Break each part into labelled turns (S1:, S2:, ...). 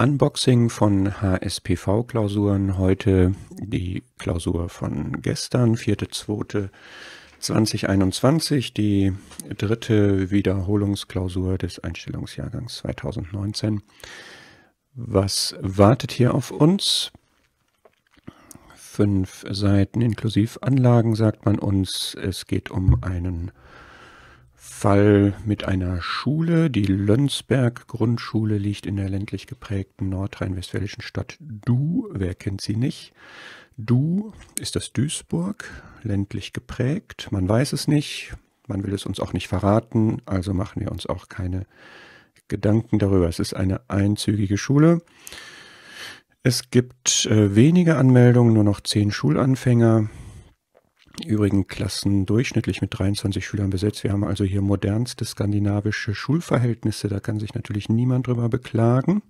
S1: Unboxing von HSPV-Klausuren. Heute die Klausur von gestern, 4.2.2021, die dritte Wiederholungsklausur des Einstellungsjahrgangs 2019. Was wartet hier auf uns? Fünf Seiten inklusive Anlagen, sagt man uns. Es geht um einen Fall mit einer Schule. Die Lönsberg Grundschule liegt in der ländlich geprägten nordrhein-westfälischen Stadt Du. Wer kennt sie nicht? Du ist das Duisburg, ländlich geprägt. Man weiß es nicht. Man will es uns auch nicht verraten. Also machen wir uns auch keine Gedanken darüber. Es ist eine einzügige Schule. Es gibt äh, wenige Anmeldungen, nur noch zehn Schulanfänger übrigen Klassen durchschnittlich mit 23 Schülern besetzt. Wir haben also hier modernste skandinavische Schulverhältnisse. Da kann sich natürlich niemand drüber beklagen.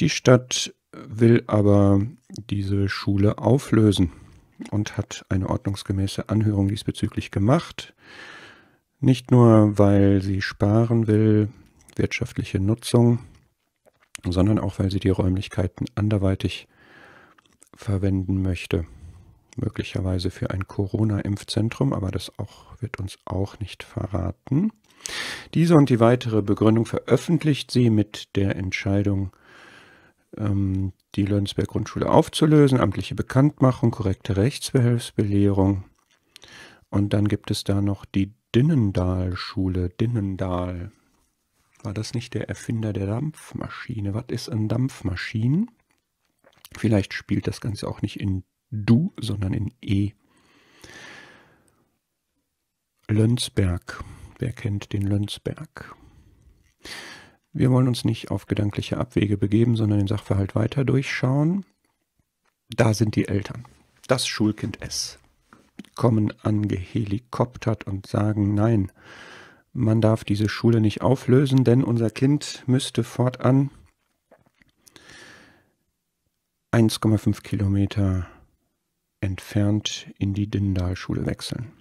S1: Die Stadt will aber diese Schule auflösen und hat eine ordnungsgemäße Anhörung diesbezüglich gemacht. Nicht nur, weil sie sparen will, wirtschaftliche Nutzung, sondern auch, weil sie die Räumlichkeiten anderweitig verwenden möchte möglicherweise für ein Corona-Impfzentrum, aber das auch, wird uns auch nicht verraten. Diese und die weitere Begründung veröffentlicht sie mit der Entscheidung, ähm, die Lönsberg Grundschule aufzulösen, amtliche Bekanntmachung, korrekte Rechtsbehelfsbelehrung. Und dann gibt es da noch die Dinnendahl-Schule. Dinnendahl. War das nicht der Erfinder der Dampfmaschine? Was ist ein Dampfmaschinen? Vielleicht spielt das Ganze auch nicht in Du, sondern in E. Lönsberg. Wer kennt den Lönsberg? Wir wollen uns nicht auf gedankliche Abwege begeben, sondern den Sachverhalt weiter durchschauen. Da sind die Eltern. Das Schulkind S. Kommen angehelikoptert und sagen, nein, man darf diese Schule nicht auflösen, denn unser Kind müsste fortan 1,5 Kilometer entfernt in die Dindal-Schule wechseln.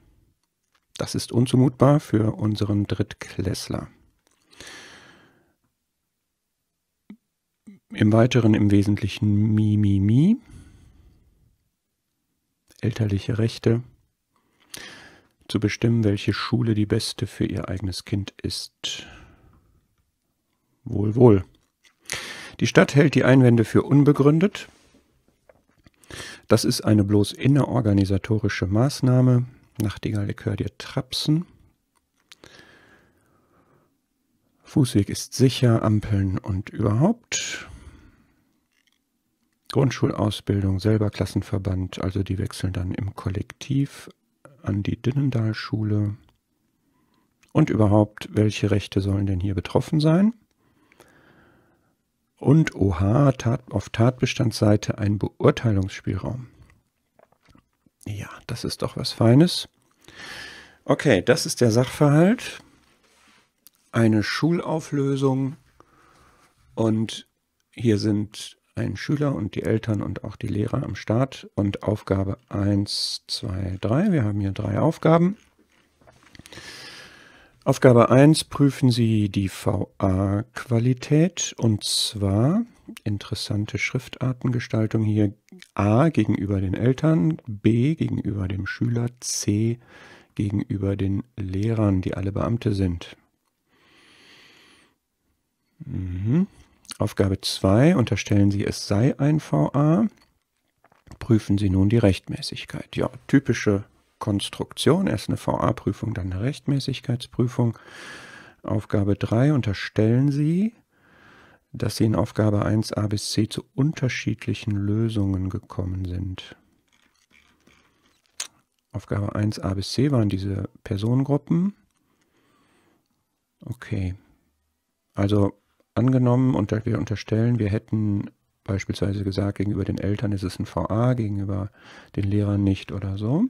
S1: Das ist unzumutbar für unseren Drittklässler. Im Weiteren im Wesentlichen Mi, Mi, Mi, elterliche Rechte, zu bestimmen, welche Schule die beste für ihr eigenes Kind ist. Wohl, wohl. Die Stadt hält die Einwände für unbegründet. Das ist eine bloß innerorganisatorische Maßnahme. Nachtigall, ich trapsen. Fußweg ist sicher, Ampeln und überhaupt. Grundschulausbildung, selber Klassenverband, also die wechseln dann im Kollektiv an die Dinnendalschule. Und überhaupt, welche Rechte sollen denn hier betroffen sein? und OH Tat, auf Tatbestandsseite einen Beurteilungsspielraum. Ja, das ist doch was Feines. Okay, das ist der Sachverhalt. Eine Schulauflösung und hier sind ein Schüler und die Eltern und auch die Lehrer am Start und Aufgabe 1, 2, 3. Wir haben hier drei Aufgaben. Aufgabe 1 prüfen Sie die VA-Qualität und zwar interessante Schriftartengestaltung hier A gegenüber den Eltern, B gegenüber dem Schüler, C gegenüber den Lehrern, die alle Beamte sind. Mhm. Aufgabe 2 unterstellen Sie, es sei ein VA. Prüfen Sie nun die Rechtmäßigkeit. Ja, typische Konstruktion. Erst eine VA-Prüfung, dann eine Rechtmäßigkeitsprüfung. Aufgabe 3 unterstellen Sie, dass Sie in Aufgabe 1 a bis c zu unterschiedlichen Lösungen gekommen sind. Aufgabe 1 a bis c waren diese Personengruppen. Okay. Also angenommen, und wir unterstellen, wir hätten beispielsweise gesagt, gegenüber den Eltern ist es ein VA, gegenüber den Lehrern nicht oder so.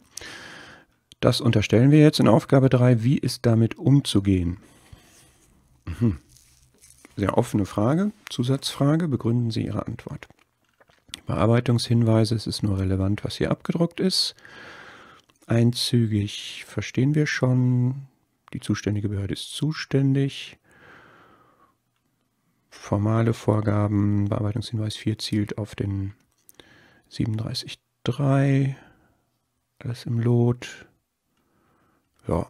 S1: Das unterstellen wir jetzt in Aufgabe 3. Wie ist damit umzugehen? Mhm. Sehr offene Frage, Zusatzfrage. Begründen Sie Ihre Antwort. Bearbeitungshinweise, es ist nur relevant, was hier abgedruckt ist. Einzügig verstehen wir schon. Die zuständige Behörde ist zuständig. Formale Vorgaben, Bearbeitungshinweis 4 zielt auf den 37.3. Alles im Lot. Ja.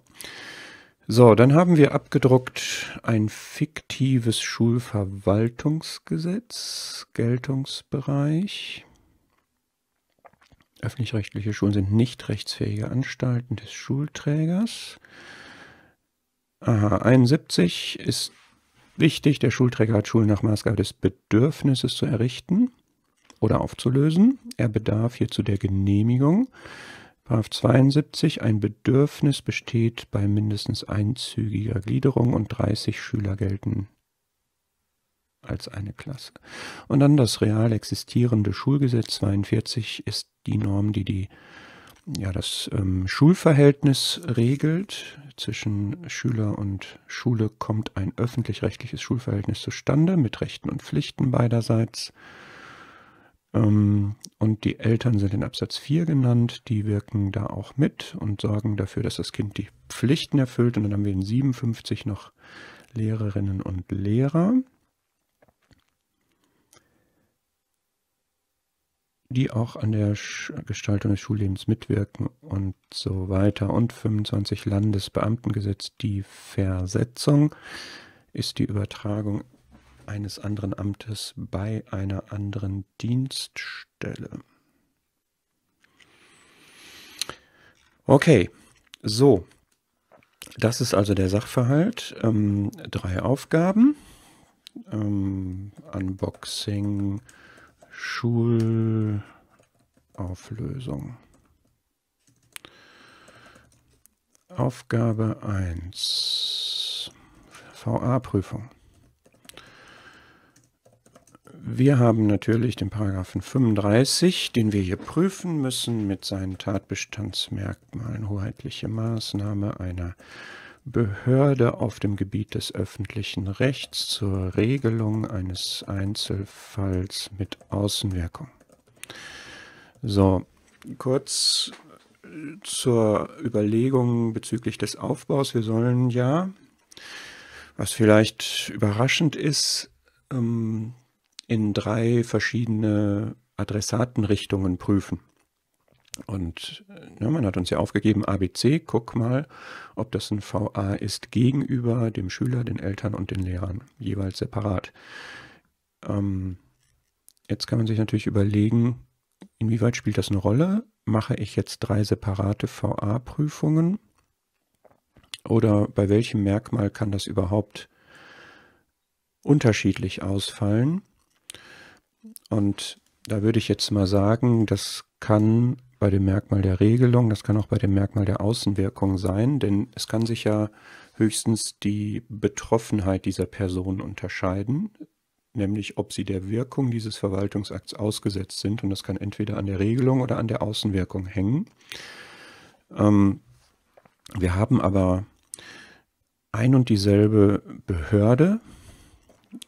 S1: So, dann haben wir abgedruckt ein fiktives Schulverwaltungsgesetz, Geltungsbereich. Öffentlich-rechtliche Schulen sind nicht rechtsfähige Anstalten des Schulträgers. Aha, 71 ist wichtig, der Schulträger hat Schulen nach Maßgabe des Bedürfnisses zu errichten oder aufzulösen. Er bedarf hierzu der Genehmigung 72 ein Bedürfnis besteht bei mindestens einzügiger Gliederung und 30 Schüler gelten als eine Klasse. Und dann das real existierende Schulgesetz 42 ist die Norm, die die ja, das ähm, Schulverhältnis regelt. Zwischen Schüler und Schule kommt ein öffentlich-rechtliches Schulverhältnis zustande mit Rechten und Pflichten beiderseits. Ähm, und die Eltern sind in Absatz 4 genannt, die wirken da auch mit und sorgen dafür, dass das Kind die Pflichten erfüllt. Und dann haben wir in 57 noch Lehrerinnen und Lehrer, die auch an der Gestaltung des Schullebens mitwirken und so weiter. Und 25 Landesbeamtengesetz, die Versetzung ist die Übertragung eines anderen Amtes bei einer anderen Dienststelle. Okay, so. Das ist also der Sachverhalt. Ähm, drei Aufgaben. Ähm, Unboxing, Schulauflösung. Aufgabe 1. VA-Prüfung. Wir haben natürlich den Paragraphen 35, den wir hier prüfen müssen mit seinen Tatbestandsmerkmalen hoheitliche Maßnahme einer Behörde auf dem Gebiet des öffentlichen Rechts zur Regelung eines Einzelfalls mit Außenwirkung. So, kurz zur Überlegung bezüglich des Aufbaus. Wir sollen ja, was vielleicht überraschend ist, ähm, in drei verschiedene Adressatenrichtungen prüfen. Und ja, äh, ne, man hat uns ja aufgegeben, ABC, guck mal, ob das ein VA ist gegenüber dem Schüler, den Eltern und den Lehrern, jeweils separat. Ähm, jetzt kann man sich natürlich überlegen, inwieweit spielt das eine Rolle? Mache ich jetzt drei separate VA-Prüfungen? Oder bei welchem Merkmal kann das überhaupt unterschiedlich ausfallen? Und da würde ich jetzt mal sagen, das kann bei dem Merkmal der Regelung, das kann auch bei dem Merkmal der Außenwirkung sein, denn es kann sich ja höchstens die Betroffenheit dieser Person unterscheiden, nämlich ob sie der Wirkung dieses Verwaltungsakts ausgesetzt sind. Und das kann entweder an der Regelung oder an der Außenwirkung hängen. Ähm, wir haben aber ein und dieselbe Behörde,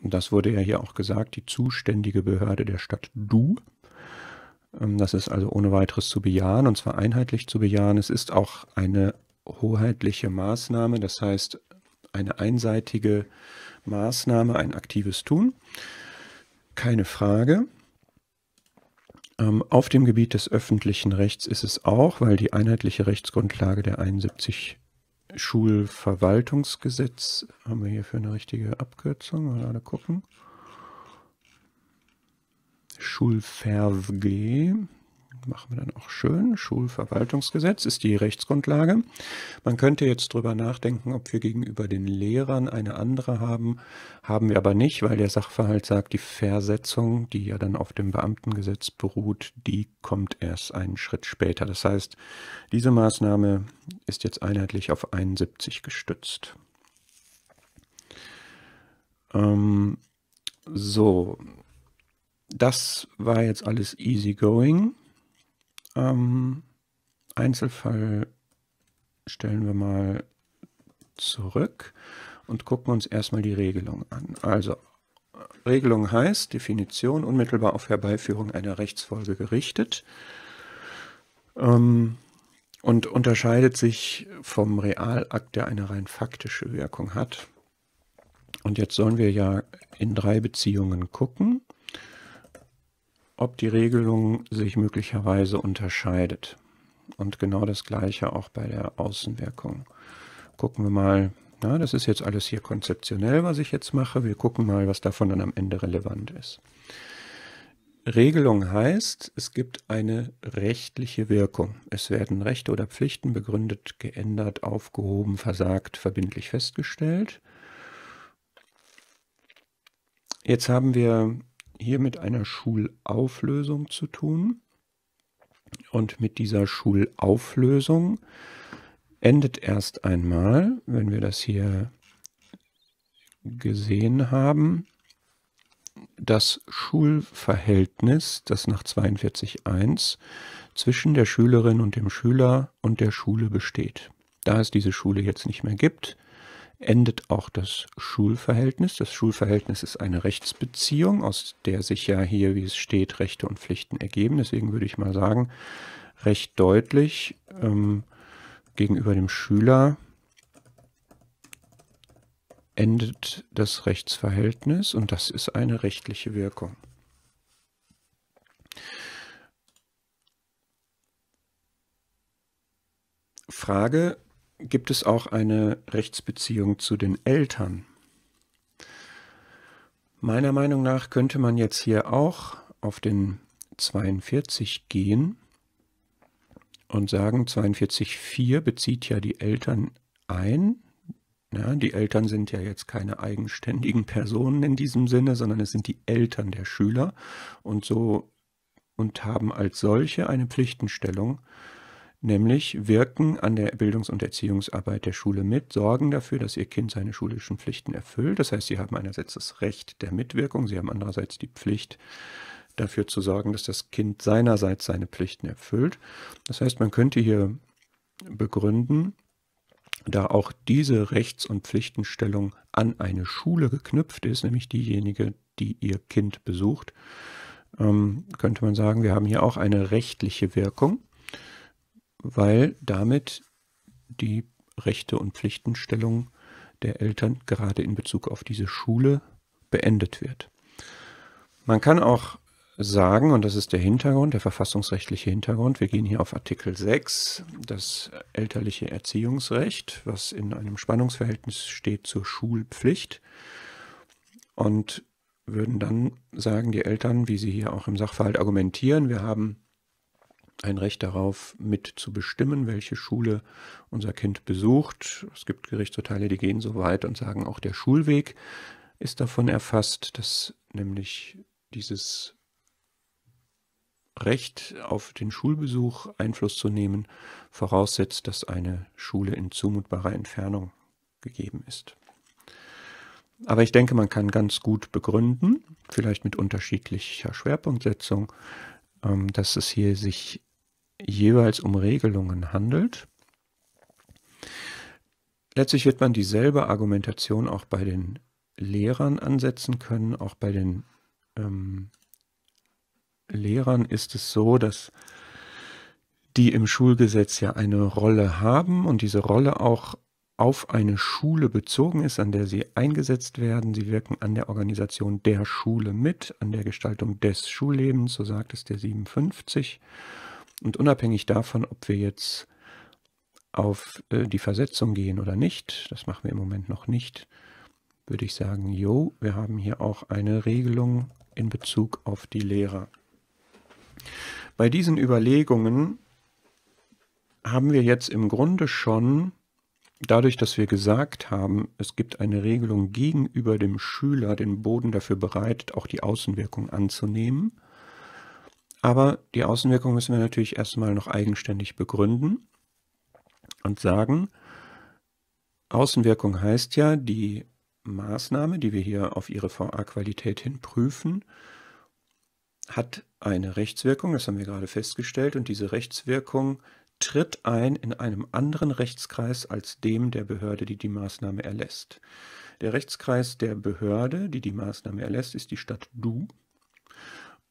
S1: das wurde ja hier auch gesagt, die zuständige Behörde der Stadt Du. Ähm, das ist also ohne weiteres zu bejahen und zwar einheitlich zu bejahen. Es ist auch eine hoheitliche Maßnahme, das heißt eine einseitige Maßnahme, ein aktives Tun. Keine Frage. Ähm, auf dem Gebiet des öffentlichen Rechts ist es auch, weil die einheitliche Rechtsgrundlage der 71 Schulverwaltungsgesetz. Haben wir hier für eine richtige Abkürzung? Mal gucken. Schulverwg machen wir dann auch schön. Schulverwaltungsgesetz ist die Rechtsgrundlage. Man könnte jetzt drüber nachdenken, ob wir gegenüber den Lehrern eine andere haben. Haben wir aber nicht, weil der Sachverhalt sagt, die Versetzung, die ja dann auf dem Beamtengesetz beruht, die kommt erst einen Schritt später. Das heißt, diese Maßnahme ist jetzt einheitlich auf 71 gestützt. Ähm, so, das war jetzt alles easy going. Ähm, Einzelfall stellen wir mal zurück und gucken uns erstmal die Regelung an. Also Regelung heißt Definition unmittelbar auf Herbeiführung einer Rechtsfolge gerichtet ähm, und unterscheidet sich vom Realakt, der eine rein faktische Wirkung hat. Und jetzt sollen wir ja in drei Beziehungen gucken ob die Regelung sich möglicherweise unterscheidet. Und genau das gleiche auch bei der Außenwirkung. Gucken wir mal, na, das ist jetzt alles hier konzeptionell, was ich jetzt mache. Wir gucken mal, was davon dann am Ende relevant ist. Regelung heißt, es gibt eine rechtliche Wirkung. Es werden Rechte oder Pflichten begründet, geändert, aufgehoben, versagt, verbindlich festgestellt. Jetzt haben wir hier mit einer Schulauflösung zu tun. Und mit dieser Schulauflösung endet erst einmal, wenn wir das hier gesehen haben, das Schulverhältnis, das nach 42.1 zwischen der Schülerin und dem Schüler und der Schule besteht. Da es diese Schule jetzt nicht mehr gibt, endet auch das Schulverhältnis. Das Schulverhältnis ist eine Rechtsbeziehung, aus der sich ja hier, wie es steht, Rechte und Pflichten ergeben. Deswegen würde ich mal sagen, recht deutlich ähm, gegenüber dem Schüler endet das Rechtsverhältnis und das ist eine rechtliche Wirkung. Frage, gibt es auch eine Rechtsbeziehung zu den Eltern. Meiner Meinung nach könnte man jetzt hier auch auf den 42 gehen und sagen, 42.4 bezieht ja die Eltern ein. Ja, die Eltern sind ja jetzt keine eigenständigen Personen in diesem Sinne, sondern es sind die Eltern der Schüler und so und haben als solche eine Pflichtenstellung nämlich wirken an der Bildungs- und Erziehungsarbeit der Schule mit, sorgen dafür, dass ihr Kind seine schulischen Pflichten erfüllt. Das heißt, sie haben einerseits das Recht der Mitwirkung, sie haben andererseits die Pflicht, dafür zu sorgen, dass das Kind seinerseits seine Pflichten erfüllt. Das heißt, man könnte hier begründen, da auch diese Rechts- und Pflichtenstellung an eine Schule geknüpft ist, nämlich diejenige, die ihr Kind besucht, ähm, könnte man sagen, wir haben hier auch eine rechtliche Wirkung weil damit die Rechte und Pflichtenstellung der Eltern gerade in Bezug auf diese Schule beendet wird. Man kann auch sagen, und das ist der Hintergrund, der verfassungsrechtliche Hintergrund, wir gehen hier auf Artikel 6, das elterliche Erziehungsrecht, was in einem Spannungsverhältnis steht zur Schulpflicht. Und würden dann sagen, die Eltern, wie sie hier auch im Sachverhalt argumentieren, wir haben ein Recht darauf, mitzubestimmen, welche Schule unser Kind besucht. Es gibt Gerichtsurteile, die gehen so weit und sagen, auch der Schulweg ist davon erfasst, dass nämlich dieses Recht auf den Schulbesuch Einfluss zu nehmen voraussetzt, dass eine Schule in zumutbarer Entfernung gegeben ist. Aber ich denke, man kann ganz gut begründen, vielleicht mit unterschiedlicher Schwerpunktsetzung, ähm, dass es hier sich jeweils um Regelungen handelt. Letztlich wird man dieselbe Argumentation auch bei den Lehrern ansetzen können. Auch bei den ähm, Lehrern ist es so, dass die im Schulgesetz ja eine Rolle haben und diese Rolle auch auf eine Schule bezogen ist, an der sie eingesetzt werden. Sie wirken an der Organisation der Schule mit, an der Gestaltung des Schullebens, so sagt es der 57. Und unabhängig davon, ob wir jetzt auf äh, die Versetzung gehen oder nicht, das machen wir im Moment noch nicht, würde ich sagen, jo, wir haben hier auch eine Regelung in Bezug auf die Lehrer. Bei diesen Überlegungen haben wir jetzt im Grunde schon, dadurch, dass wir gesagt haben, es gibt eine Regelung gegenüber dem Schüler, den Boden dafür bereitet, auch die Außenwirkung anzunehmen, aber die Außenwirkung müssen wir natürlich erstmal noch eigenständig begründen und sagen, Außenwirkung heißt ja, die Maßnahme, die wir hier auf ihre VA-Qualität hin prüfen, hat eine Rechtswirkung, das haben wir gerade festgestellt, und diese Rechtswirkung tritt ein in einem anderen Rechtskreis als dem der Behörde, die die Maßnahme erlässt. Der Rechtskreis der Behörde, die die Maßnahme erlässt, ist die Stadt Du.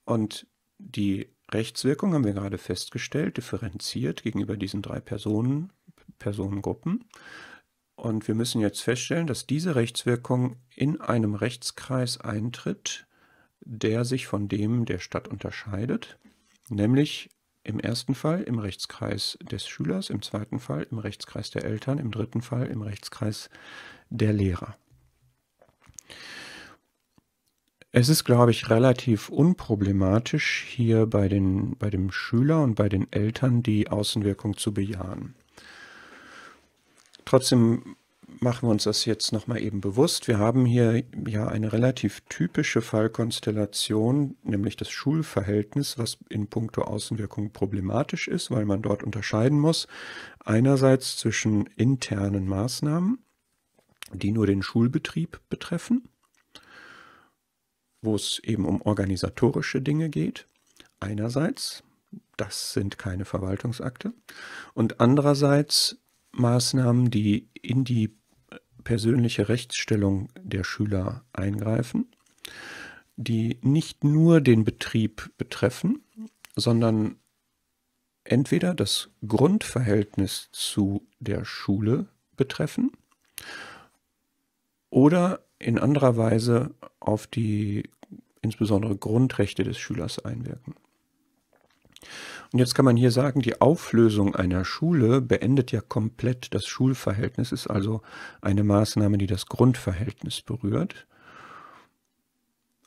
S1: Und die Rechtswirkung haben wir gerade festgestellt, differenziert gegenüber diesen drei Personen, Personengruppen. Und wir müssen jetzt feststellen, dass diese Rechtswirkung in einem Rechtskreis eintritt, der sich von dem der Stadt unterscheidet, nämlich im ersten Fall im Rechtskreis des Schülers, im zweiten Fall im Rechtskreis der Eltern, im dritten Fall im Rechtskreis der Lehrer. Es ist, glaube ich, relativ unproblematisch, hier bei, den, bei dem Schüler und bei den Eltern die Außenwirkung zu bejahen. Trotzdem machen wir uns das jetzt nochmal eben bewusst. Wir haben hier ja eine relativ typische Fallkonstellation, nämlich das Schulverhältnis, was in puncto Außenwirkung problematisch ist, weil man dort unterscheiden muss. Einerseits zwischen internen Maßnahmen, die nur den Schulbetrieb betreffen wo es eben um organisatorische Dinge geht. Einerseits, das sind keine Verwaltungsakte. Und andererseits Maßnahmen, die in die persönliche Rechtsstellung der Schüler eingreifen, die nicht nur den Betrieb betreffen, sondern entweder das Grundverhältnis zu der Schule betreffen oder in anderer Weise auf die insbesondere Grundrechte des Schülers einwirken. Und jetzt kann man hier sagen, die Auflösung einer Schule beendet ja komplett das Schulverhältnis, ist also eine Maßnahme, die das Grundverhältnis berührt.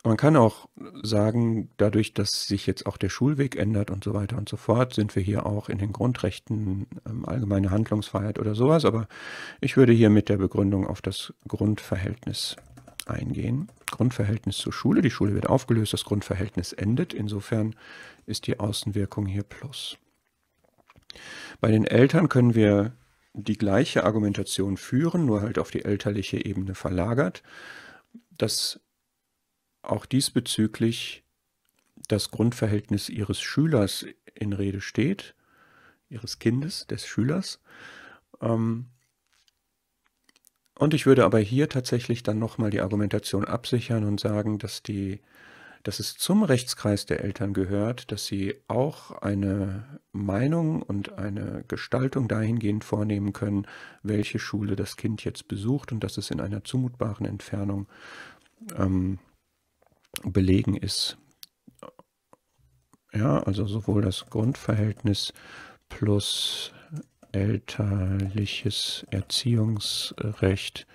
S1: Man kann auch sagen, dadurch, dass sich jetzt auch der Schulweg ändert und so weiter und so fort, sind wir hier auch in den Grundrechten, ähm, allgemeine Handlungsfreiheit oder sowas. Aber ich würde hier mit der Begründung auf das Grundverhältnis eingehen. Grundverhältnis zur Schule. Die Schule wird aufgelöst, das Grundverhältnis endet. Insofern ist die Außenwirkung hier Plus. Bei den Eltern können wir die gleiche Argumentation führen, nur halt auf die elterliche Ebene verlagert, dass auch diesbezüglich das Grundverhältnis ihres Schülers in Rede steht, ihres Kindes, des Schülers. Ähm, und ich würde aber hier tatsächlich dann nochmal die Argumentation absichern und sagen, dass, die, dass es zum Rechtskreis der Eltern gehört, dass sie auch eine Meinung und eine Gestaltung dahingehend vornehmen können, welche Schule das Kind jetzt besucht und dass es in einer zumutbaren Entfernung ähm, belegen ist. Ja, also sowohl das Grundverhältnis plus elterliches Erziehungsrecht,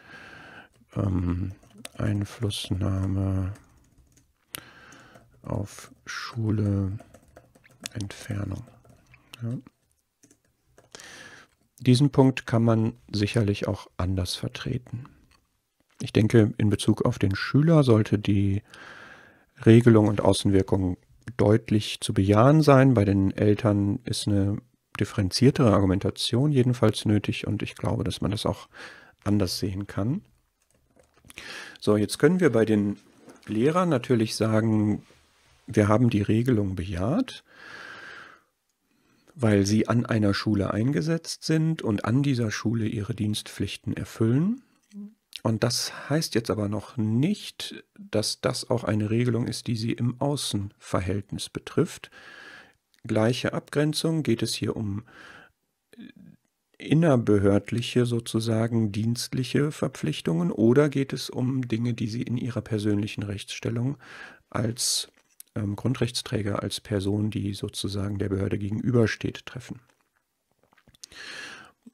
S1: ähm, Einflussnahme auf Schule, Entfernung. Ja. Diesen Punkt kann man sicherlich auch anders vertreten. Ich denke, in Bezug auf den Schüler sollte die Regelung und Außenwirkung deutlich zu bejahen sein. Bei den Eltern ist eine differenziertere Argumentation jedenfalls nötig und ich glaube, dass man das auch anders sehen kann. So, jetzt können wir bei den Lehrern natürlich sagen, wir haben die Regelung bejaht, weil sie an einer Schule eingesetzt sind und an dieser Schule ihre Dienstpflichten erfüllen. Und das heißt jetzt aber noch nicht, dass das auch eine Regelung ist, die sie im Außenverhältnis betrifft, gleiche Abgrenzung geht es hier um äh, innerbehördliche, sozusagen dienstliche Verpflichtungen oder geht es um Dinge, die Sie in Ihrer persönlichen Rechtsstellung als ähm, Grundrechtsträger, als Person, die sozusagen der Behörde gegenübersteht, treffen?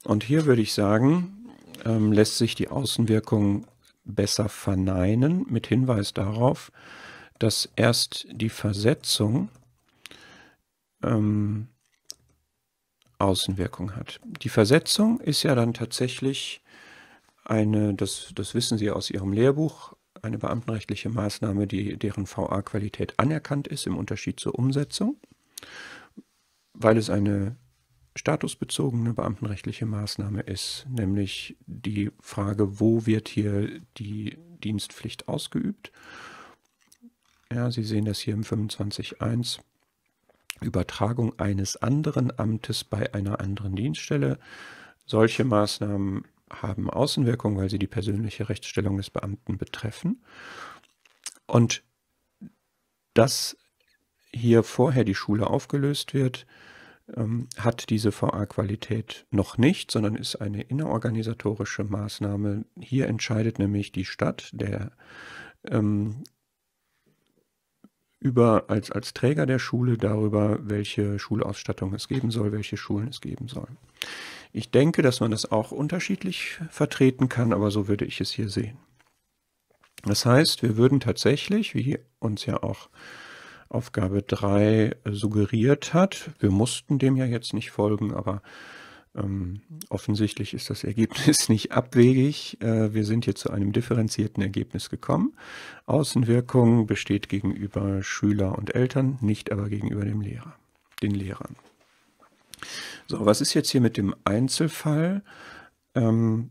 S1: Und hier würde ich sagen, ähm, lässt sich die Außenwirkung besser verneinen mit Hinweis darauf, dass erst die Versetzung ähm, Außenwirkung hat. Die Versetzung ist ja dann tatsächlich eine, das, das wissen Sie aus Ihrem Lehrbuch, eine beamtenrechtliche Maßnahme, die, deren VA-Qualität anerkannt ist im Unterschied zur Umsetzung, weil es eine statusbezogene beamtenrechtliche Maßnahme ist, nämlich die Frage, wo wird hier die Dienstpflicht ausgeübt. Ja, Sie sehen das hier im 25.1. Übertragung eines anderen Amtes bei einer anderen Dienststelle. Solche Maßnahmen haben Außenwirkung, weil sie die persönliche Rechtsstellung des Beamten betreffen. Und dass hier vorher die Schule aufgelöst wird, ähm, hat diese VA-Qualität noch nicht, sondern ist eine innerorganisatorische Maßnahme. Hier entscheidet nämlich die Stadt, der ähm, über, als, als Träger der Schule darüber, welche Schulausstattung es geben soll, welche Schulen es geben soll. Ich denke, dass man das auch unterschiedlich vertreten kann, aber so würde ich es hier sehen. Das heißt, wir würden tatsächlich, wie uns ja auch Aufgabe 3 suggeriert hat, wir mussten dem ja jetzt nicht folgen, aber ähm, offensichtlich ist das Ergebnis nicht abwegig. Äh, wir sind hier zu einem differenzierten Ergebnis gekommen. Außenwirkung besteht gegenüber Schüler und Eltern, nicht aber gegenüber dem Lehrer, den Lehrern. So, was ist jetzt hier mit dem Einzelfall? Ähm,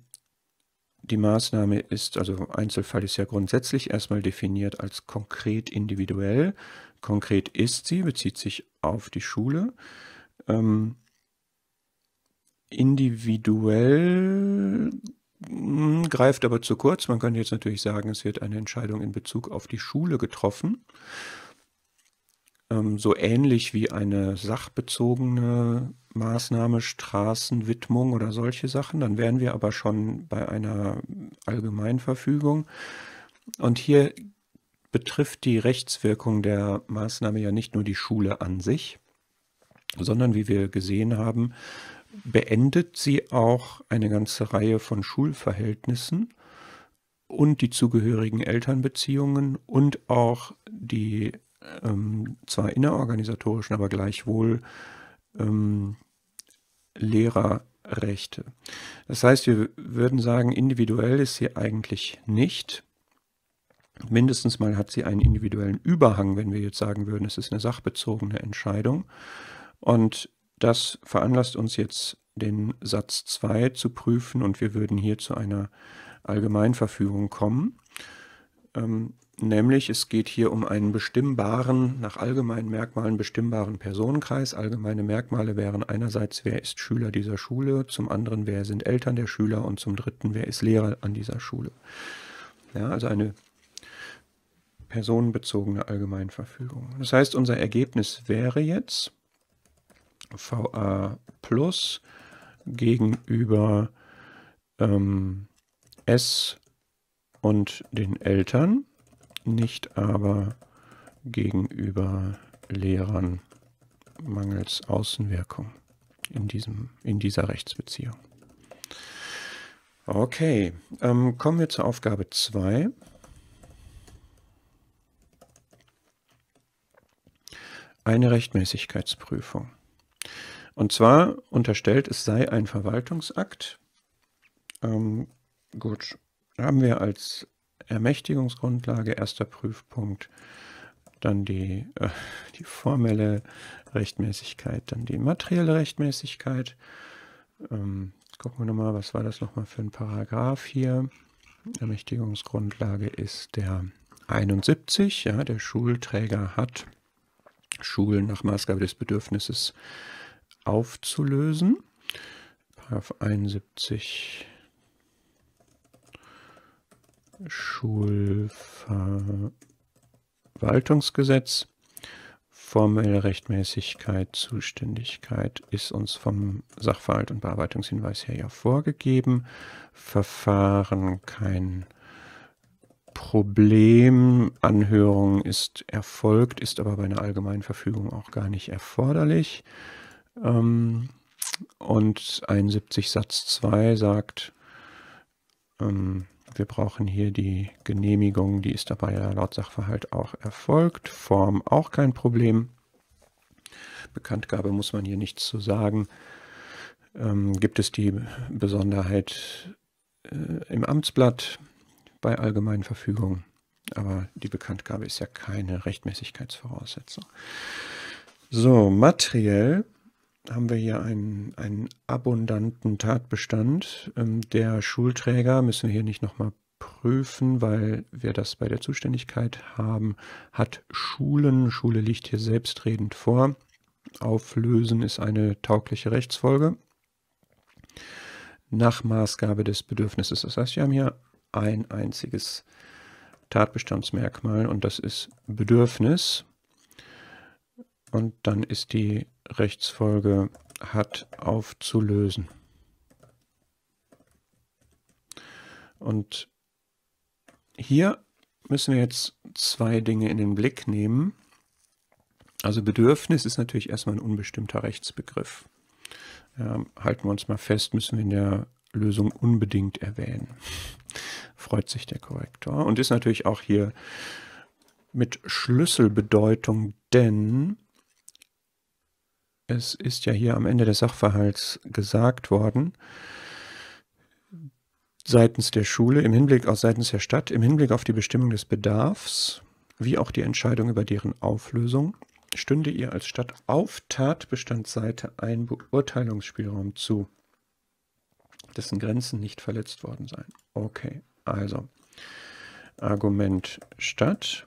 S1: die Maßnahme ist, also Einzelfall ist ja grundsätzlich erstmal definiert als konkret individuell. Konkret ist sie, bezieht sich auf die Schule. Ähm, individuell hm, greift aber zu kurz. Man könnte jetzt natürlich sagen, es wird eine Entscheidung in Bezug auf die Schule getroffen. Ähm, so ähnlich wie eine sachbezogene Maßnahme, Straßenwidmung oder solche Sachen. Dann wären wir aber schon bei einer Allgemeinverfügung. Und hier betrifft die Rechtswirkung der Maßnahme ja nicht nur die Schule an sich, sondern wie wir gesehen haben, beendet sie auch eine ganze Reihe von Schulverhältnissen und die zugehörigen Elternbeziehungen und auch die ähm, zwar innerorganisatorischen, aber gleichwohl ähm, Lehrerrechte. Das heißt, wir würden sagen, individuell ist sie eigentlich nicht. Mindestens mal hat sie einen individuellen Überhang, wenn wir jetzt sagen würden, es ist eine sachbezogene Entscheidung. Und das veranlasst uns jetzt, den Satz 2 zu prüfen und wir würden hier zu einer Allgemeinverfügung kommen. Ähm, nämlich es geht hier um einen bestimmbaren, nach allgemeinen Merkmalen bestimmbaren Personenkreis. Allgemeine Merkmale wären einerseits, wer ist Schüler dieser Schule, zum anderen, wer sind Eltern der Schüler und zum dritten, wer ist Lehrer an dieser Schule. Ja, also eine personenbezogene Allgemeinverfügung. Das heißt, unser Ergebnis wäre jetzt, VA Plus gegenüber ähm, S und den Eltern, nicht aber gegenüber Lehrern mangels Außenwirkung in, diesem, in dieser Rechtsbeziehung. Okay, ähm, kommen wir zur Aufgabe 2. Eine Rechtmäßigkeitsprüfung. Und zwar unterstellt, es sei ein Verwaltungsakt. Ähm, gut, haben wir als Ermächtigungsgrundlage, erster Prüfpunkt, dann die, äh, die formelle Rechtmäßigkeit, dann die materielle Rechtmäßigkeit. Ähm, gucken wir nochmal, was war das nochmal für ein Paragraph hier? Ermächtigungsgrundlage ist der 71, ja, der Schulträger hat Schulen nach Maßgabe des Bedürfnisses aufzulösen. Paragraph 71 Schulverwaltungsgesetz. Formelle Rechtmäßigkeit, Zuständigkeit ist uns vom Sachverhalt und Bearbeitungshinweis her ja vorgegeben. Verfahren kein Problem. Anhörung ist erfolgt, ist aber bei einer allgemeinen Verfügung auch gar nicht erforderlich. Ähm, und 71 Satz 2 sagt, ähm, wir brauchen hier die Genehmigung, die ist dabei ja laut Sachverhalt auch erfolgt. Form auch kein Problem. Bekanntgabe muss man hier nichts zu sagen. Ähm, gibt es die Besonderheit äh, im Amtsblatt bei allgemeinen Verfügungen? Aber die Bekanntgabe ist ja keine Rechtmäßigkeitsvoraussetzung. So, materiell haben wir hier einen, einen abundanten Tatbestand. Ähm, der Schulträger müssen wir hier nicht nochmal prüfen, weil wir das bei der Zuständigkeit haben, hat Schulen. Schule liegt hier selbstredend vor. Auflösen ist eine taugliche Rechtsfolge. Nach Maßgabe des Bedürfnisses. Das heißt, wir haben hier ein einziges Tatbestandsmerkmal und das ist Bedürfnis. Und dann ist die Rechtsfolge hat, aufzulösen. Und hier müssen wir jetzt zwei Dinge in den Blick nehmen. Also Bedürfnis ist natürlich erstmal ein unbestimmter Rechtsbegriff. Ja, ähm, halten wir uns mal fest, müssen wir in der Lösung unbedingt erwähnen. Freut sich der Korrektor. Und ist natürlich auch hier mit Schlüsselbedeutung, denn es ist ja hier am Ende des Sachverhalts gesagt worden, seitens der Schule, im Hinblick auf seitens der Stadt, im Hinblick auf die Bestimmung des Bedarfs, wie auch die Entscheidung über deren Auflösung, stünde ihr als Stadt auf Tatbestandsseite ein Beurteilungsspielraum zu, dessen Grenzen nicht verletzt worden seien. Okay, also Argument Stadt,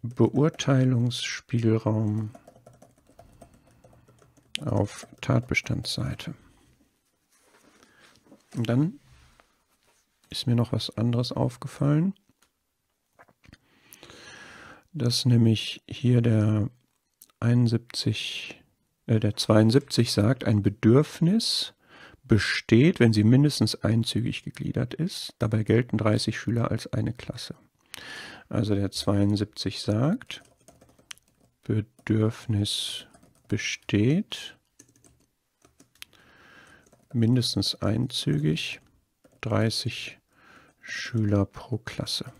S1: Beurteilungsspielraum Stadt auf Tatbestandsseite. Und dann ist mir noch was anderes aufgefallen, dass nämlich hier der 71, äh, der 72 sagt, ein Bedürfnis besteht, wenn sie mindestens einzügig gegliedert ist. Dabei gelten 30 Schüler als eine Klasse. Also der 72 sagt, Bedürfnis besteht besteht, mindestens einzügig, 30 Schüler pro Klasse.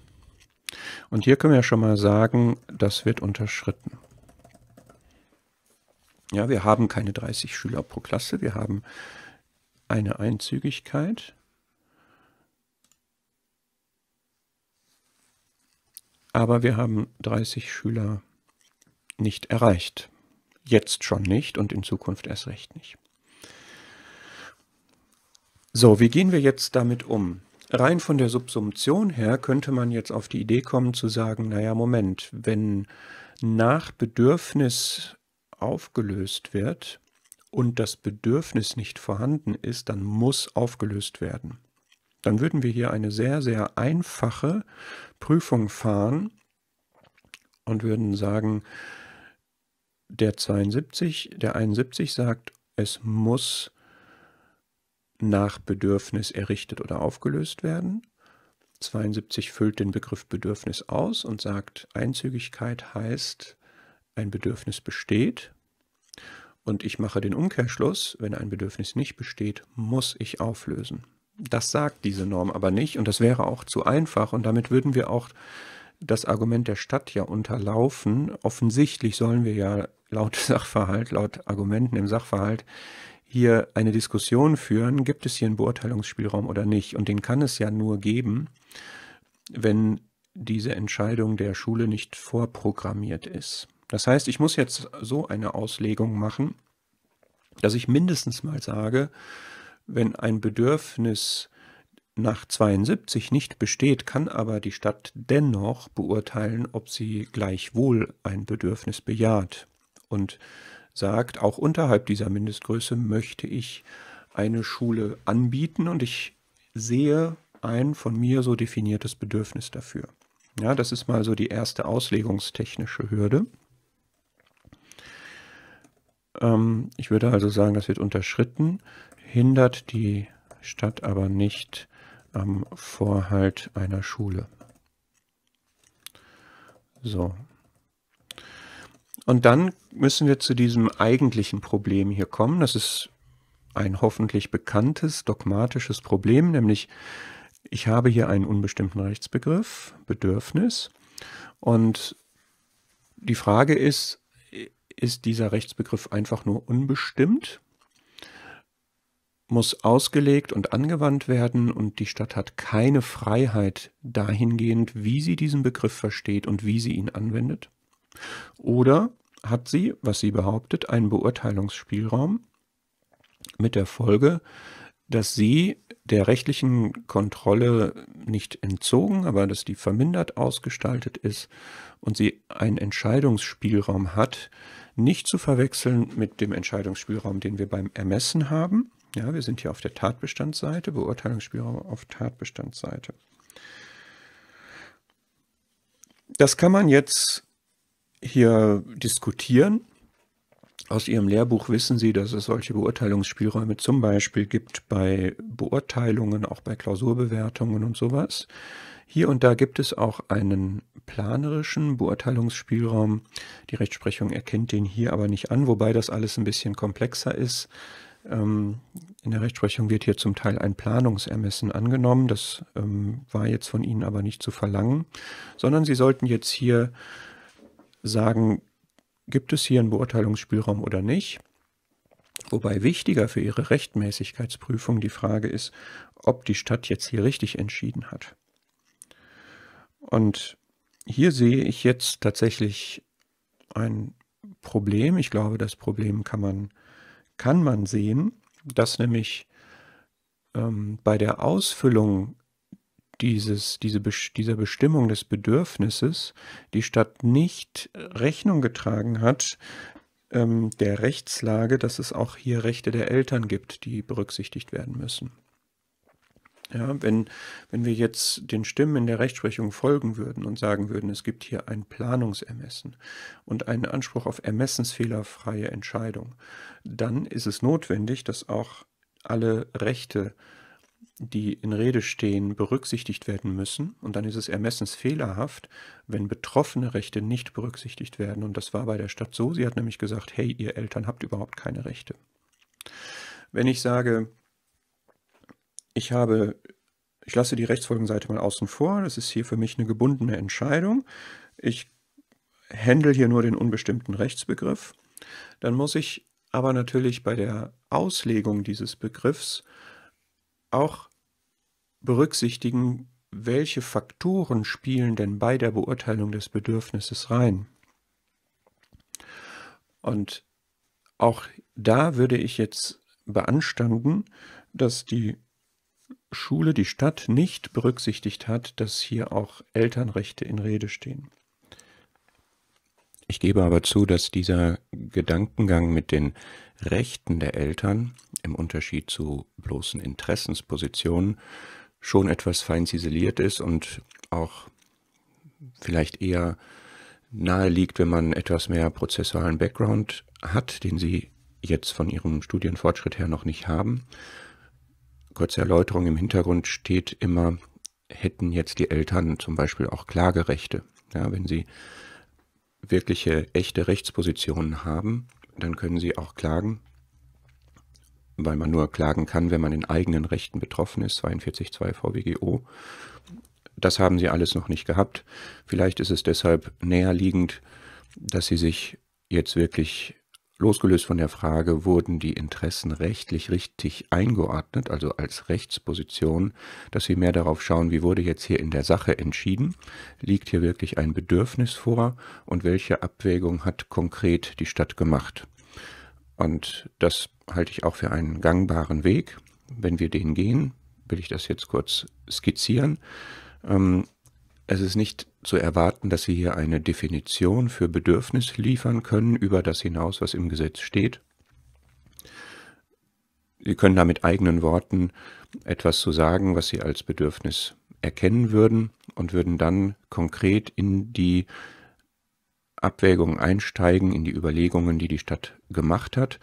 S1: Und hier können wir schon mal sagen, das wird unterschritten. Ja, wir haben keine 30 Schüler pro Klasse, wir haben eine Einzügigkeit. Aber wir haben 30 Schüler nicht erreicht. Jetzt schon nicht und in Zukunft erst recht nicht. So, wie gehen wir jetzt damit um? Rein von der Subsumption her könnte man jetzt auf die Idee kommen zu sagen, naja, Moment, wenn nach Bedürfnis aufgelöst wird und das Bedürfnis nicht vorhanden ist, dann muss aufgelöst werden. Dann würden wir hier eine sehr, sehr einfache Prüfung fahren und würden sagen, der 72, der 71 sagt, es muss nach Bedürfnis errichtet oder aufgelöst werden. 72 füllt den Begriff Bedürfnis aus und sagt, Einzügigkeit heißt, ein Bedürfnis besteht. Und ich mache den Umkehrschluss, wenn ein Bedürfnis nicht besteht, muss ich auflösen. Das sagt diese Norm aber nicht und das wäre auch zu einfach und damit würden wir auch das Argument der Stadt ja unterlaufen. Offensichtlich sollen wir ja laut Sachverhalt, laut Argumenten im Sachverhalt hier eine Diskussion führen, gibt es hier einen Beurteilungsspielraum oder nicht. Und den kann es ja nur geben, wenn diese Entscheidung der Schule nicht vorprogrammiert ist. Das heißt, ich muss jetzt so eine Auslegung machen, dass ich mindestens mal sage, wenn ein Bedürfnis nach 72 nicht besteht, kann aber die Stadt dennoch beurteilen, ob sie gleichwohl ein Bedürfnis bejaht und sagt, auch unterhalb dieser Mindestgröße möchte ich eine Schule anbieten und ich sehe ein von mir so definiertes Bedürfnis dafür. Ja, das ist mal so die erste auslegungstechnische Hürde. Ähm, ich würde also sagen, das wird unterschritten, hindert die Stadt aber nicht am Vorhalt einer Schule. So. Und dann müssen wir zu diesem eigentlichen Problem hier kommen. Das ist ein hoffentlich bekanntes dogmatisches Problem, nämlich ich habe hier einen unbestimmten Rechtsbegriff, Bedürfnis. Und die Frage ist, ist dieser Rechtsbegriff einfach nur unbestimmt muss ausgelegt und angewandt werden und die Stadt hat keine Freiheit dahingehend, wie sie diesen Begriff versteht und wie sie ihn anwendet? Oder hat sie, was sie behauptet, einen Beurteilungsspielraum mit der Folge, dass sie der rechtlichen Kontrolle nicht entzogen, aber dass die vermindert ausgestaltet ist und sie einen Entscheidungsspielraum hat, nicht zu verwechseln mit dem Entscheidungsspielraum, den wir beim Ermessen haben, ja, wir sind hier auf der Tatbestandsseite, Beurteilungsspielraum auf Tatbestandsseite. Das kann man jetzt hier diskutieren. Aus Ihrem Lehrbuch wissen Sie, dass es solche Beurteilungsspielräume zum Beispiel gibt bei Beurteilungen, auch bei Klausurbewertungen und sowas. Hier und da gibt es auch einen planerischen Beurteilungsspielraum. Die Rechtsprechung erkennt den hier aber nicht an, wobei das alles ein bisschen komplexer ist. Ähm, in der Rechtsprechung wird hier zum Teil ein Planungsermessen angenommen. Das ähm, war jetzt von Ihnen aber nicht zu verlangen, sondern Sie sollten jetzt hier sagen, gibt es hier einen Beurteilungsspielraum oder nicht. Wobei wichtiger für Ihre Rechtmäßigkeitsprüfung die Frage ist, ob die Stadt jetzt hier richtig entschieden hat. Und hier sehe ich jetzt tatsächlich ein Problem. Ich glaube, das Problem kann man kann man sehen, dass nämlich ähm, bei der Ausfüllung dieses, diese, dieser Bestimmung des Bedürfnisses die Stadt nicht Rechnung getragen hat ähm, der Rechtslage, dass es auch hier Rechte der Eltern gibt, die berücksichtigt werden müssen. Ja, wenn, wenn wir jetzt den Stimmen in der Rechtsprechung folgen würden und sagen würden, es gibt hier ein Planungsermessen und einen Anspruch auf ermessensfehlerfreie Entscheidung, dann ist es notwendig, dass auch alle Rechte, die in Rede stehen, berücksichtigt werden müssen. Und dann ist es ermessensfehlerhaft, wenn betroffene Rechte nicht berücksichtigt werden. Und das war bei der Stadt so. Sie hat nämlich gesagt, hey, ihr Eltern habt überhaupt keine Rechte. Wenn ich sage, ich habe, ich lasse die Rechtsfolgenseite mal außen vor. Das ist hier für mich eine gebundene Entscheidung. Ich handle hier nur den unbestimmten Rechtsbegriff. Dann muss ich aber natürlich bei der Auslegung dieses Begriffs auch berücksichtigen, welche Faktoren spielen denn bei der Beurteilung des Bedürfnisses rein. Und auch da würde ich jetzt beanstanden, dass die Schule, die Stadt nicht berücksichtigt hat, dass hier auch Elternrechte in Rede stehen. Ich gebe aber zu, dass dieser Gedankengang mit den Rechten der Eltern im Unterschied zu bloßen Interessenspositionen schon etwas fein ziseliert ist und auch vielleicht eher nahe liegt, wenn man etwas mehr prozessualen Background hat, den Sie jetzt von Ihrem Studienfortschritt her noch nicht haben kurze Erläuterung, im Hintergrund steht immer, hätten jetzt die Eltern zum Beispiel auch Klagerechte. Ja, wenn sie wirkliche, echte Rechtspositionen haben, dann können sie auch klagen, weil man nur klagen kann, wenn man in eigenen Rechten betroffen ist, 42.2 VWGO. Das haben sie alles noch nicht gehabt. Vielleicht ist es deshalb näherliegend, dass sie sich jetzt wirklich Losgelöst von der Frage, wurden die Interessen rechtlich richtig eingeordnet, also als Rechtsposition, dass wir mehr darauf schauen, wie wurde jetzt hier in der Sache entschieden, liegt hier wirklich ein Bedürfnis vor und welche Abwägung hat konkret die Stadt gemacht. Und das halte ich auch für einen gangbaren Weg. Wenn wir den gehen, will ich das jetzt kurz skizzieren. Ähm, es ist nicht zu erwarten, dass Sie hier eine Definition für Bedürfnis liefern können über das hinaus, was im Gesetz steht. Sie können da mit eigenen Worten etwas zu sagen, was Sie als Bedürfnis erkennen würden und würden dann konkret in die Abwägungen einsteigen, in die Überlegungen, die die Stadt gemacht hat.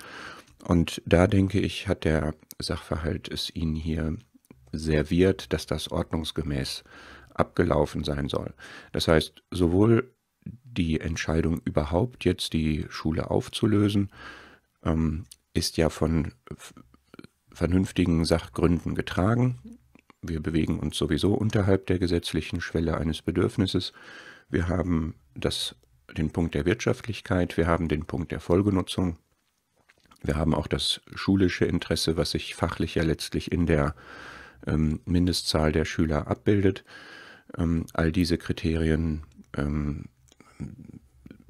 S1: Und da denke ich, hat der Sachverhalt es Ihnen hier serviert, dass das ordnungsgemäß ist abgelaufen sein soll. Das heißt, sowohl die Entscheidung überhaupt jetzt die Schule aufzulösen, ähm, ist ja von vernünftigen Sachgründen getragen. Wir bewegen uns sowieso unterhalb der gesetzlichen Schwelle eines Bedürfnisses. Wir haben das, den Punkt der Wirtschaftlichkeit, wir haben den Punkt der Folgenutzung, wir haben auch das schulische Interesse, was sich fachlich ja letztlich in der ähm, Mindestzahl der Schüler abbildet. Ähm, all diese Kriterien ähm,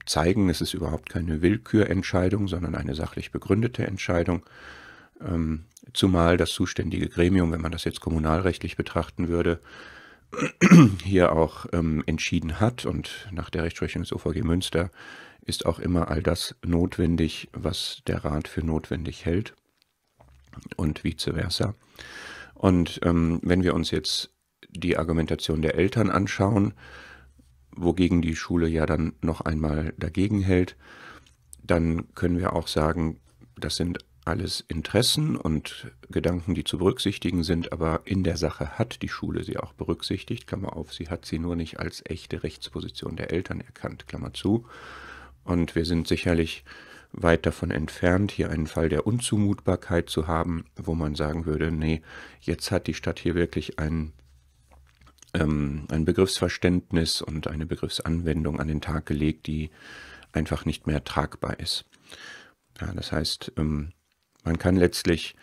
S1: zeigen, es ist überhaupt keine Willkürentscheidung, sondern eine sachlich begründete Entscheidung. Ähm, zumal das zuständige Gremium, wenn man das jetzt kommunalrechtlich betrachten würde, hier auch ähm, entschieden hat und nach der Rechtsprechung des OVG Münster ist auch immer all das notwendig, was der Rat für notwendig hält und vice versa. Und ähm, wenn wir uns jetzt die Argumentation der Eltern anschauen, wogegen die Schule ja dann noch einmal dagegen hält, dann können wir auch sagen, das sind alles Interessen und Gedanken, die zu berücksichtigen sind, aber in der Sache hat die Schule sie auch berücksichtigt, Klammer auf, sie hat sie nur nicht als echte Rechtsposition der Eltern erkannt, Klammer zu. Und wir sind sicherlich weit davon entfernt, hier einen Fall der Unzumutbarkeit zu haben, wo man sagen würde, nee, jetzt hat die Stadt hier wirklich einen ähm, ein Begriffsverständnis und eine Begriffsanwendung an den Tag gelegt, die einfach nicht mehr tragbar ist. Ja, das heißt, ähm, man kann letztlich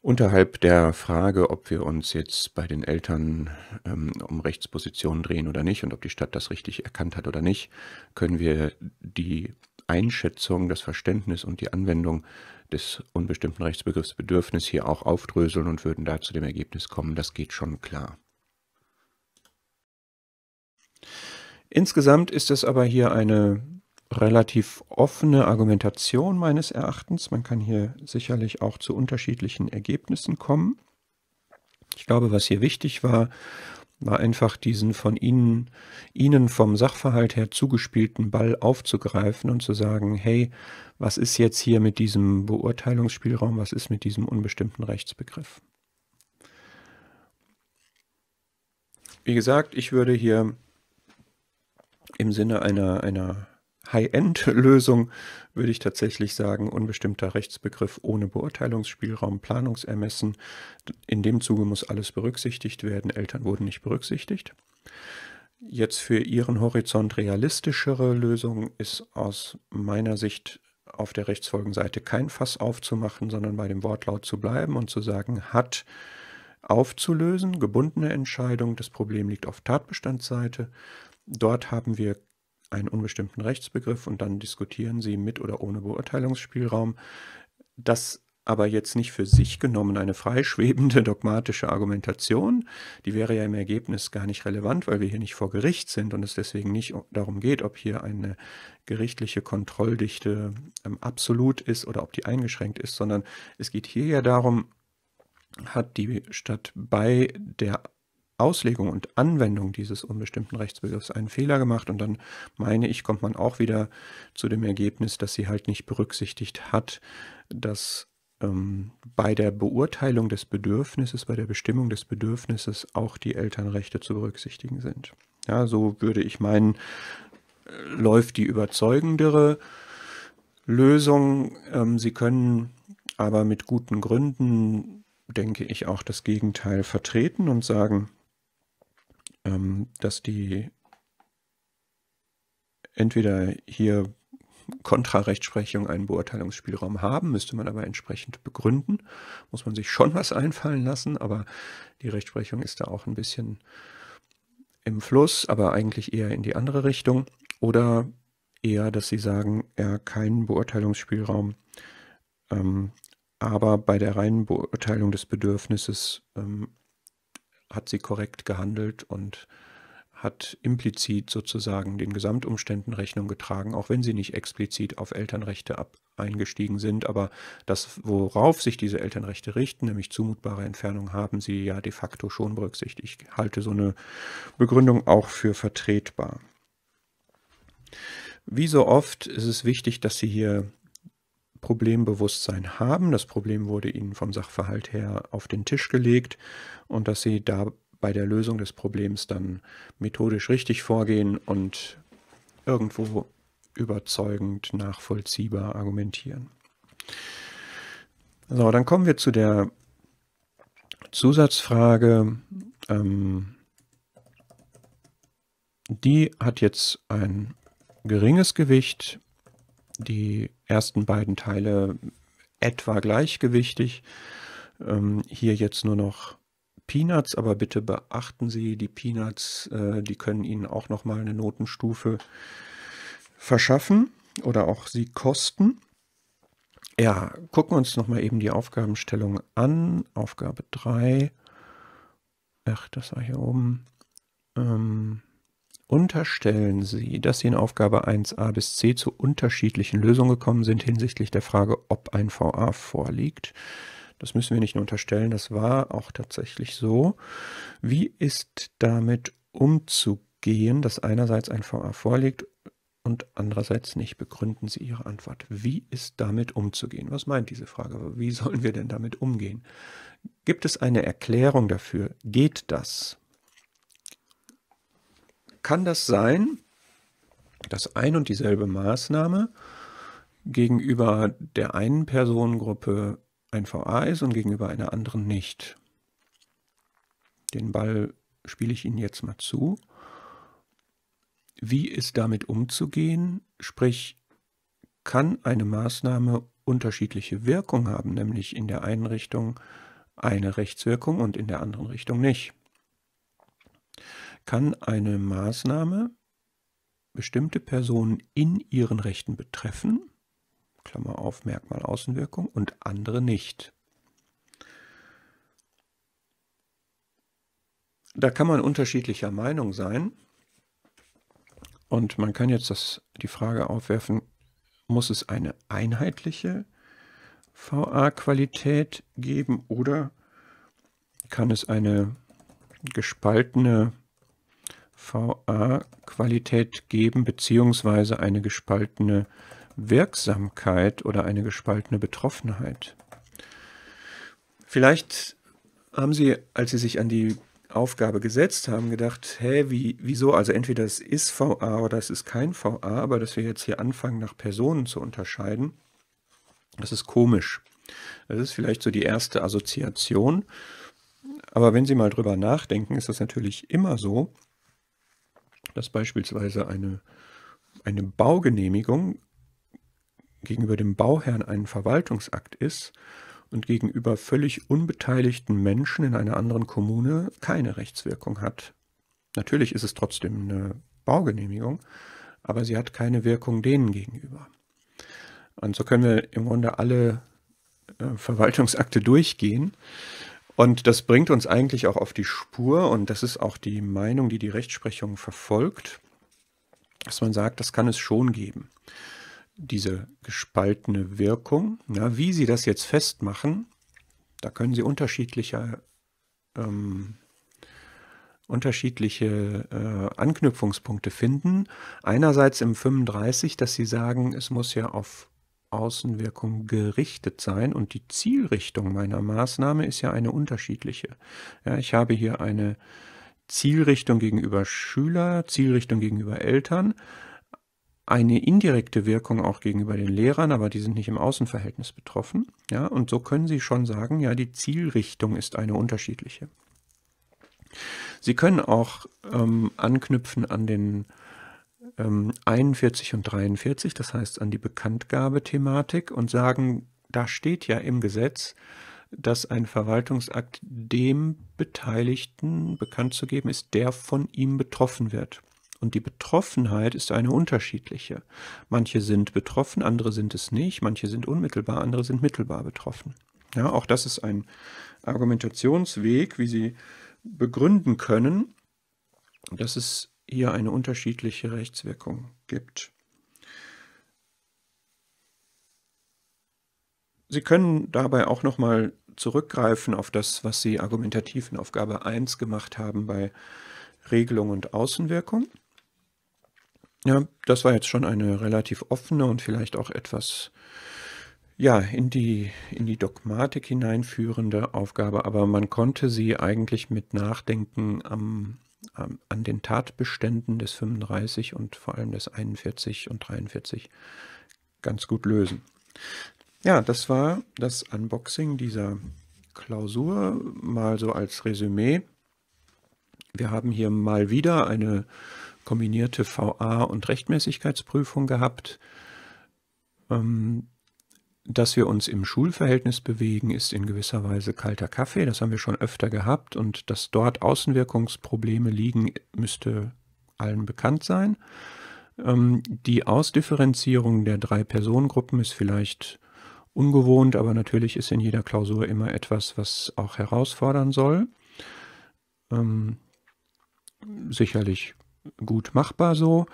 S1: unterhalb der Frage, ob wir uns jetzt bei den Eltern ähm, um Rechtspositionen drehen oder nicht und ob die Stadt das richtig erkannt hat oder nicht, können wir die Einschätzung, das Verständnis und die Anwendung des unbestimmten Rechtsbegriffs Bedürfnis hier auch aufdröseln und würden da zu dem Ergebnis kommen, das geht schon klar. Insgesamt ist es aber hier eine relativ offene Argumentation meines Erachtens. Man kann hier sicherlich auch zu unterschiedlichen Ergebnissen kommen. Ich glaube, was hier wichtig war, war einfach diesen von Ihnen, Ihnen vom Sachverhalt her zugespielten Ball aufzugreifen und zu sagen, hey, was ist jetzt hier mit diesem Beurteilungsspielraum, was ist mit diesem unbestimmten Rechtsbegriff? Wie gesagt, ich würde hier im Sinne einer, einer High-End-Lösung würde ich tatsächlich sagen, unbestimmter Rechtsbegriff ohne Beurteilungsspielraum, Planungsermessen. In dem Zuge muss alles berücksichtigt werden. Eltern wurden nicht berücksichtigt. Jetzt für Ihren Horizont realistischere Lösung ist aus meiner Sicht auf der Rechtsfolgenseite kein Fass aufzumachen, sondern bei dem Wortlaut zu bleiben und zu sagen, hat aufzulösen. Gebundene Entscheidung, das Problem liegt auf Tatbestandsseite. Dort haben wir einen unbestimmten Rechtsbegriff und dann diskutieren sie mit oder ohne Beurteilungsspielraum. Das aber jetzt nicht für sich genommen eine freischwebende dogmatische Argumentation, die wäre ja im Ergebnis gar nicht relevant, weil wir hier nicht vor Gericht sind und es deswegen nicht darum geht, ob hier eine gerichtliche Kontrolldichte ähm, absolut ist oder ob die eingeschränkt ist, sondern es geht hier ja darum, hat die Stadt bei der Auslegung und Anwendung dieses unbestimmten Rechtsbegriffs einen Fehler gemacht und dann meine ich, kommt man auch wieder zu dem Ergebnis, dass sie halt nicht berücksichtigt hat, dass ähm, bei der Beurteilung des Bedürfnisses, bei der Bestimmung des Bedürfnisses auch die Elternrechte zu berücksichtigen sind. Ja, so würde ich meinen, äh, läuft die überzeugendere Lösung. Ähm, sie können aber mit guten Gründen denke ich, auch das Gegenteil vertreten und sagen, ähm, dass die entweder hier Kontrarechtsprechung einen Beurteilungsspielraum haben, müsste man aber entsprechend begründen. Muss man sich schon was einfallen lassen, aber die Rechtsprechung ist da auch ein bisschen im Fluss, aber eigentlich eher in die andere Richtung. Oder eher, dass sie sagen, ja, keinen Beurteilungsspielraum ähm, aber bei der reinen Beurteilung des Bedürfnisses ähm, hat sie korrekt gehandelt und hat implizit sozusagen den Gesamtumständen Rechnung getragen, auch wenn sie nicht explizit auf Elternrechte ab eingestiegen sind. Aber das, worauf sich diese Elternrechte richten, nämlich zumutbare Entfernung, haben sie ja de facto schon berücksichtigt. Ich halte so eine Begründung auch für vertretbar. Wie so oft ist es wichtig, dass Sie hier Problembewusstsein haben. Das Problem wurde ihnen vom Sachverhalt her auf den Tisch gelegt und dass sie da bei der Lösung des Problems dann methodisch richtig vorgehen und irgendwo überzeugend nachvollziehbar argumentieren. So, dann kommen wir zu der Zusatzfrage. Ähm, die hat jetzt ein geringes Gewicht, die ersten beiden Teile etwa gleichgewichtig. Ähm, hier jetzt nur noch Peanuts, aber bitte beachten Sie, die Peanuts, äh, die können Ihnen auch nochmal eine Notenstufe verschaffen oder auch sie kosten. Ja, gucken wir uns nochmal eben die Aufgabenstellung an. Aufgabe 3. Ach, das war hier oben. Ähm, unterstellen Sie, dass Sie in Aufgabe 1a bis c zu unterschiedlichen Lösungen gekommen sind hinsichtlich der Frage, ob ein VA vorliegt. Das müssen wir nicht nur unterstellen, das war auch tatsächlich so. Wie ist damit umzugehen, dass einerseits ein VA vorliegt und andererseits nicht? Begründen Sie Ihre Antwort. Wie ist damit umzugehen? Was meint diese Frage? Wie sollen wir denn damit umgehen? Gibt es eine Erklärung dafür? Geht das? kann das sein, dass ein und dieselbe Maßnahme gegenüber der einen Personengruppe ein VA ist und gegenüber einer anderen nicht. Den Ball spiele ich Ihnen jetzt mal zu. Wie ist damit umzugehen? Sprich, kann eine Maßnahme unterschiedliche Wirkung haben, nämlich in der einen Richtung eine Rechtswirkung und in der anderen Richtung nicht kann eine Maßnahme bestimmte Personen in ihren Rechten betreffen, Klammer auf Merkmal Außenwirkung, und andere nicht. Da kann man unterschiedlicher Meinung sein. Und man kann jetzt das, die Frage aufwerfen, muss es eine einheitliche VA-Qualität geben oder kann es eine gespaltene VA-Qualität geben, beziehungsweise eine gespaltene Wirksamkeit oder eine gespaltene Betroffenheit. Vielleicht haben Sie, als Sie sich an die Aufgabe gesetzt haben, gedacht, hä, wie, wieso? Also entweder es ist VA oder es ist kein VA, aber dass wir jetzt hier anfangen, nach Personen zu unterscheiden, das ist komisch. Das ist vielleicht so die erste Assoziation. Aber wenn Sie mal drüber nachdenken, ist das natürlich immer so, dass beispielsweise eine, eine Baugenehmigung gegenüber dem Bauherrn ein Verwaltungsakt ist und gegenüber völlig unbeteiligten Menschen in einer anderen Kommune keine Rechtswirkung hat. Natürlich ist es trotzdem eine Baugenehmigung, aber sie hat keine Wirkung denen gegenüber. Und so können wir im Grunde alle äh, Verwaltungsakte durchgehen und das bringt uns eigentlich auch auf die Spur, und das ist auch die Meinung, die die Rechtsprechung verfolgt, dass man sagt, das kann es schon geben, diese gespaltene Wirkung. Ja, wie Sie das jetzt festmachen, da können Sie unterschiedliche, ähm, unterschiedliche äh, Anknüpfungspunkte finden. Einerseits im 35, dass Sie sagen, es muss ja auf Außenwirkung gerichtet sein und die Zielrichtung meiner Maßnahme ist ja eine unterschiedliche. Ja, ich habe hier eine Zielrichtung gegenüber Schüler, Zielrichtung gegenüber Eltern, eine indirekte Wirkung auch gegenüber den Lehrern, aber die sind nicht im Außenverhältnis betroffen. Ja, und so können Sie schon sagen, ja, die Zielrichtung ist eine unterschiedliche. Sie können auch ähm, anknüpfen an den ähm, 41 und 43, das heißt an die Bekanntgabethematik und sagen, da steht ja im Gesetz, dass ein Verwaltungsakt dem Beteiligten bekannt zu geben ist, der von ihm betroffen wird. Und die Betroffenheit ist eine unterschiedliche. Manche sind betroffen, andere sind es nicht, manche sind unmittelbar, andere sind mittelbar betroffen. Ja, auch das ist ein Argumentationsweg, wie Sie begründen können, dass es hier eine unterschiedliche Rechtswirkung gibt. Sie können dabei auch nochmal zurückgreifen auf das, was Sie argumentativ in Aufgabe 1 gemacht haben bei Regelung und Außenwirkung. Ja, das war jetzt schon eine relativ offene und vielleicht auch etwas ja, in, die, in die Dogmatik hineinführende Aufgabe, aber man konnte sie eigentlich mit Nachdenken am ähm, an den Tatbeständen des 35 und vor allem des 41 und 43 ganz gut lösen. Ja, das war das Unboxing dieser Klausur, mal so als Resümee. Wir haben hier mal wieder eine kombinierte VA- und Rechtmäßigkeitsprüfung gehabt. Ähm, dass wir uns im Schulverhältnis bewegen, ist in gewisser Weise kalter Kaffee. Das haben wir schon öfter gehabt und dass dort Außenwirkungsprobleme liegen, müsste allen bekannt sein. Ähm, die Ausdifferenzierung der drei Personengruppen ist vielleicht ungewohnt, aber natürlich ist in jeder Klausur immer etwas, was auch herausfordern soll. Ähm, sicherlich gut machbar so.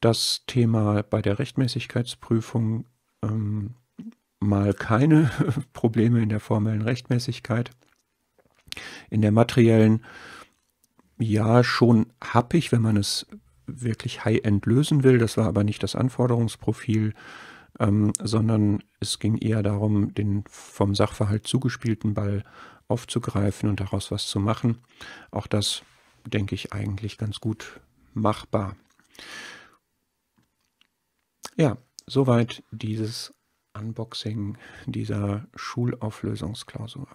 S1: Das Thema bei der Rechtmäßigkeitsprüfung ähm, mal keine Probleme in der formellen Rechtmäßigkeit. In der materiellen, ja, schon happig, wenn man es wirklich high-end lösen will. Das war aber nicht das Anforderungsprofil, ähm, sondern es ging eher darum, den vom Sachverhalt zugespielten Ball aufzugreifen und daraus was zu machen. Auch das, denke ich, eigentlich ganz gut machbar. Ja, soweit dieses Unboxing dieser Schulauflösungsklausur.